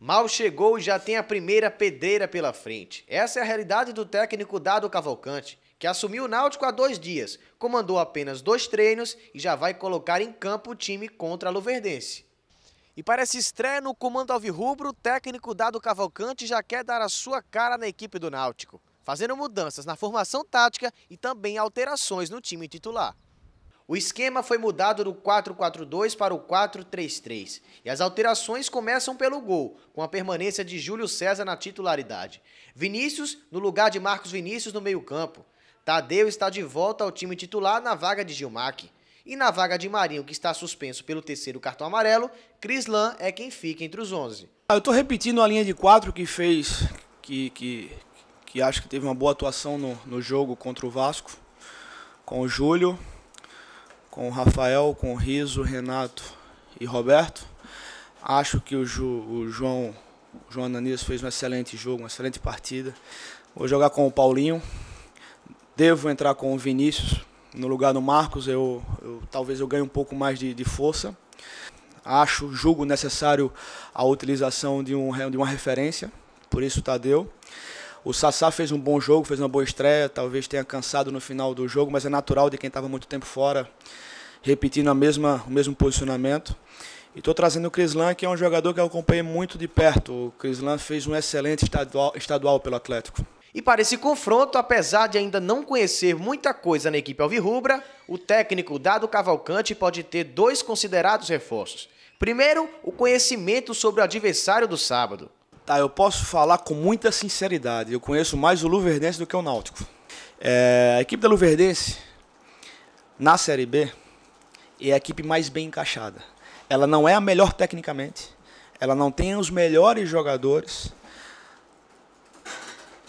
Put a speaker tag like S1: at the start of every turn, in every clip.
S1: Mal chegou e já tem a primeira pedreira pela frente. Essa é a realidade do técnico Dado Cavalcante, que assumiu o Náutico há dois dias, comandou apenas dois treinos e já vai colocar em campo o time contra a Luverdense. E para esse estreia no comando alvirrubro, o técnico Dado Cavalcante já quer dar a sua cara na equipe do Náutico, fazendo mudanças na formação tática e também alterações no time titular. O esquema foi mudado do 4-4-2 para o 4-3-3 e as alterações começam pelo gol, com a permanência de Júlio César na titularidade. Vinícius no lugar de Marcos Vinícius no meio-campo. Tadeu está de volta ao time titular na vaga de Gilmac. E na vaga de Marinho, que está suspenso pelo terceiro cartão amarelo, Lan é quem fica entre os 11.
S2: Ah, eu estou repetindo a linha de quatro que fez, que, que, que acho que teve uma boa atuação no, no jogo contra o Vasco, com o Júlio, com o Rafael, com o Riso, Renato e Roberto. Acho que o, Ju, o João, o João Ananias fez um excelente jogo, uma excelente partida. Vou jogar com o Paulinho. Devo entrar com o Vinícius no lugar do Marcos. Eu, eu talvez eu ganhe um pouco mais de, de força. Acho, julgo necessário a utilização de, um, de uma referência. Por isso, Tadeu. O Sassá fez um bom jogo, fez uma boa estreia, talvez tenha cansado no final do jogo, mas é natural de quem estava muito tempo fora, repetindo a mesma, o mesmo posicionamento. E estou trazendo o Crislan, que é um jogador que eu acompanhei muito de perto. O Crislan fez um excelente estadual, estadual pelo Atlético. E para esse confronto,
S1: apesar de ainda não conhecer muita coisa na equipe alvirrubra, o técnico Dado Cavalcante
S2: pode ter dois considerados reforços. Primeiro, o conhecimento sobre o adversário do sábado. Tá, eu posso falar com muita sinceridade. Eu conheço mais o Luverdense do que o Náutico. É, a equipe da Luverdense, na Série B, é a equipe mais bem encaixada. Ela não é a melhor tecnicamente, ela não tem os melhores jogadores,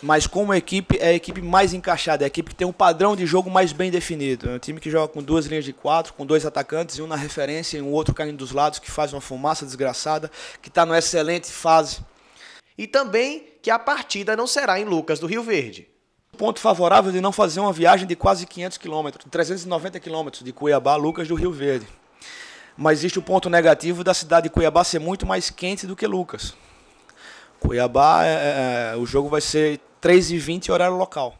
S2: mas como equipe, é a equipe mais encaixada, é a equipe que tem um padrão de jogo mais bem definido. É um time que joga com duas linhas de quatro, com dois atacantes, e um na referência e um outro caindo dos lados, que faz uma fumaça desgraçada, que está numa excelente fase e também que a partida não será em Lucas do Rio Verde. Ponto favorável de não fazer uma viagem de quase 500 quilômetros, 390 quilômetros de Cuiabá a Lucas do Rio Verde. Mas existe o ponto negativo da cidade de Cuiabá ser muito mais quente do que Lucas. Cuiabá, é, é, é o jogo vai ser 3h20 horário local.